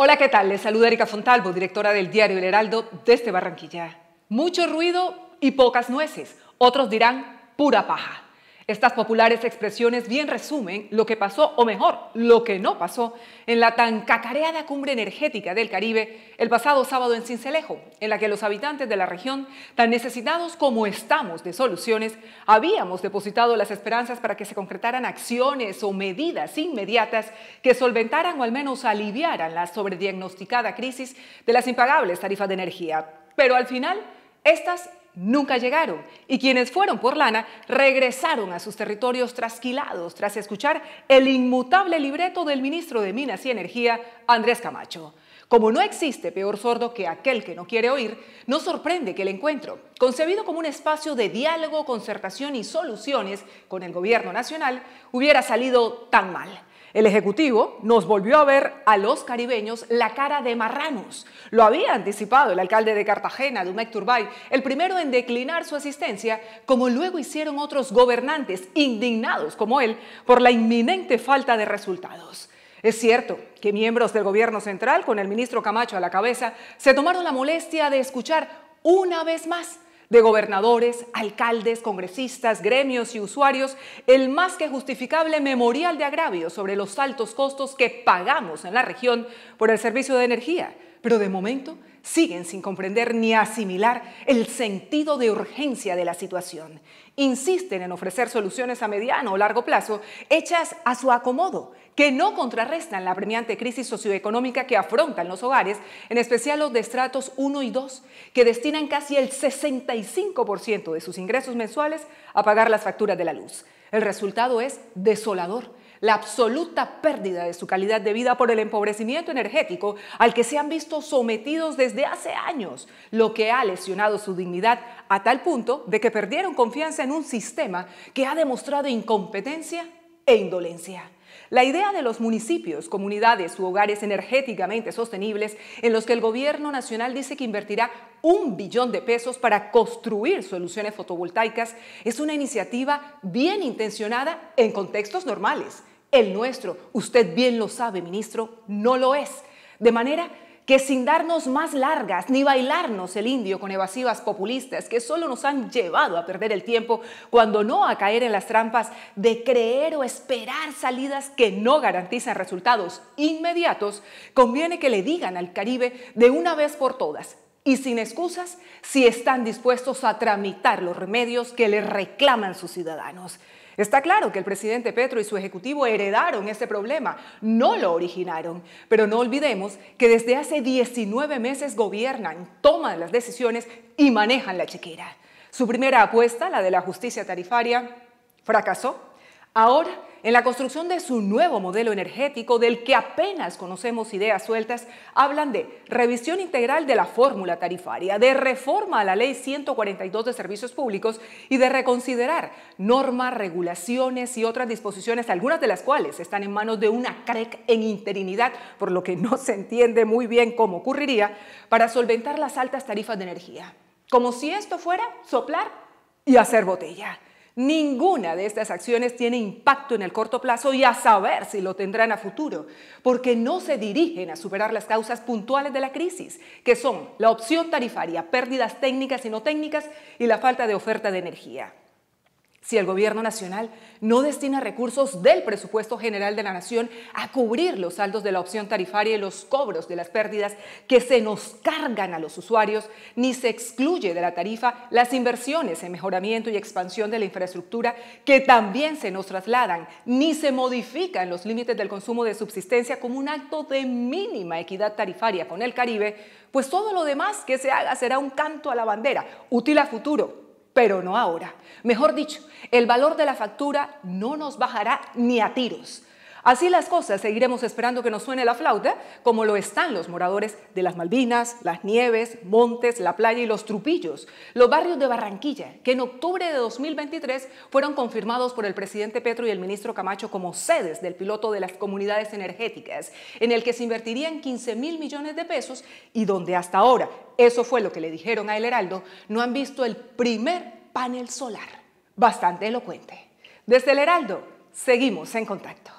Hola, ¿qué tal? Les saluda Erika Fontalvo, directora del diario El Heraldo desde Barranquilla. Mucho ruido y pocas nueces. Otros dirán pura paja. Estas populares expresiones bien resumen lo que pasó, o mejor, lo que no pasó, en la tan cacareada cumbre energética del Caribe el pasado sábado en Cincelejo, en la que los habitantes de la región, tan necesitados como estamos de soluciones, habíamos depositado las esperanzas para que se concretaran acciones o medidas inmediatas que solventaran o al menos aliviaran la sobrediagnosticada crisis de las impagables tarifas de energía. Pero al final, estas nunca llegaron y quienes fueron por lana regresaron a sus territorios trasquilados tras escuchar el inmutable libreto del ministro de Minas y Energía, Andrés Camacho. Como no existe peor sordo que aquel que no quiere oír, no sorprende que el encuentro, concebido como un espacio de diálogo, concertación y soluciones con el gobierno nacional, hubiera salido tan mal el Ejecutivo nos volvió a ver a los caribeños la cara de marranos. Lo había anticipado el alcalde de Cartagena, Dumek Turbay, el primero en declinar su asistencia, como luego hicieron otros gobernantes indignados como él por la inminente falta de resultados. Es cierto que miembros del gobierno central, con el ministro Camacho a la cabeza, se tomaron la molestia de escuchar una vez más de gobernadores, alcaldes, congresistas, gremios y usuarios el más que justificable memorial de agravio sobre los altos costos que pagamos en la región por el servicio de energía. Pero de momento siguen sin comprender ni asimilar el sentido de urgencia de la situación. Insisten en ofrecer soluciones a mediano o largo plazo hechas a su acomodo, que no contrarrestan la premiante crisis socioeconómica que afrontan los hogares, en especial los de estratos 1 y 2, que destinan casi el 65% de sus ingresos mensuales a pagar las facturas de la luz. El resultado es desolador la absoluta pérdida de su calidad de vida por el empobrecimiento energético al que se han visto sometidos desde hace años, lo que ha lesionado su dignidad a tal punto de que perdieron confianza en un sistema que ha demostrado incompetencia e indolencia. La idea de los municipios, comunidades u hogares energéticamente sostenibles en los que el gobierno nacional dice que invertirá un billón de pesos para construir soluciones fotovoltaicas es una iniciativa bien intencionada en contextos normales, el nuestro, usted bien lo sabe, ministro, no lo es. De manera que sin darnos más largas ni bailarnos el indio con evasivas populistas que solo nos han llevado a perder el tiempo cuando no a caer en las trampas de creer o esperar salidas que no garantizan resultados inmediatos, conviene que le digan al Caribe de una vez por todas y sin excusas si están dispuestos a tramitar los remedios que le reclaman sus ciudadanos. Está claro que el presidente Petro y su ejecutivo heredaron este problema, no lo originaron, pero no olvidemos que desde hace 19 meses gobiernan, toman las decisiones y manejan la chiquera. Su primera apuesta, la de la justicia tarifaria, fracasó. Ahora en la construcción de su nuevo modelo energético, del que apenas conocemos ideas sueltas, hablan de revisión integral de la fórmula tarifaria, de reforma a la Ley 142 de Servicios Públicos y de reconsiderar normas, regulaciones y otras disposiciones, algunas de las cuales están en manos de una CREC en interinidad, por lo que no se entiende muy bien cómo ocurriría, para solventar las altas tarifas de energía. Como si esto fuera soplar y hacer botella. Ninguna de estas acciones tiene impacto en el corto plazo y a saber si lo tendrán a futuro, porque no se dirigen a superar las causas puntuales de la crisis, que son la opción tarifaria, pérdidas técnicas y no técnicas y la falta de oferta de energía si el gobierno nacional no destina recursos del presupuesto general de la nación a cubrir los saldos de la opción tarifaria y los cobros de las pérdidas que se nos cargan a los usuarios, ni se excluye de la tarifa las inversiones en mejoramiento y expansión de la infraestructura que también se nos trasladan, ni se modifican los límites del consumo de subsistencia como un acto de mínima equidad tarifaria con el Caribe, pues todo lo demás que se haga será un canto a la bandera, útil a futuro, pero no ahora. Mejor dicho, el valor de la factura no nos bajará ni a tiros. Así las cosas, seguiremos esperando que nos suene la flauta, como lo están los moradores de las Malvinas, las Nieves, Montes, La Playa y Los Trupillos, los barrios de Barranquilla, que en octubre de 2023 fueron confirmados por el presidente Petro y el ministro Camacho como sedes del piloto de las comunidades energéticas, en el que se invertirían 15 mil millones de pesos y donde hasta ahora, eso fue lo que le dijeron a El Heraldo, no han visto el primer panel solar. Bastante elocuente. Desde El Heraldo, seguimos en contacto.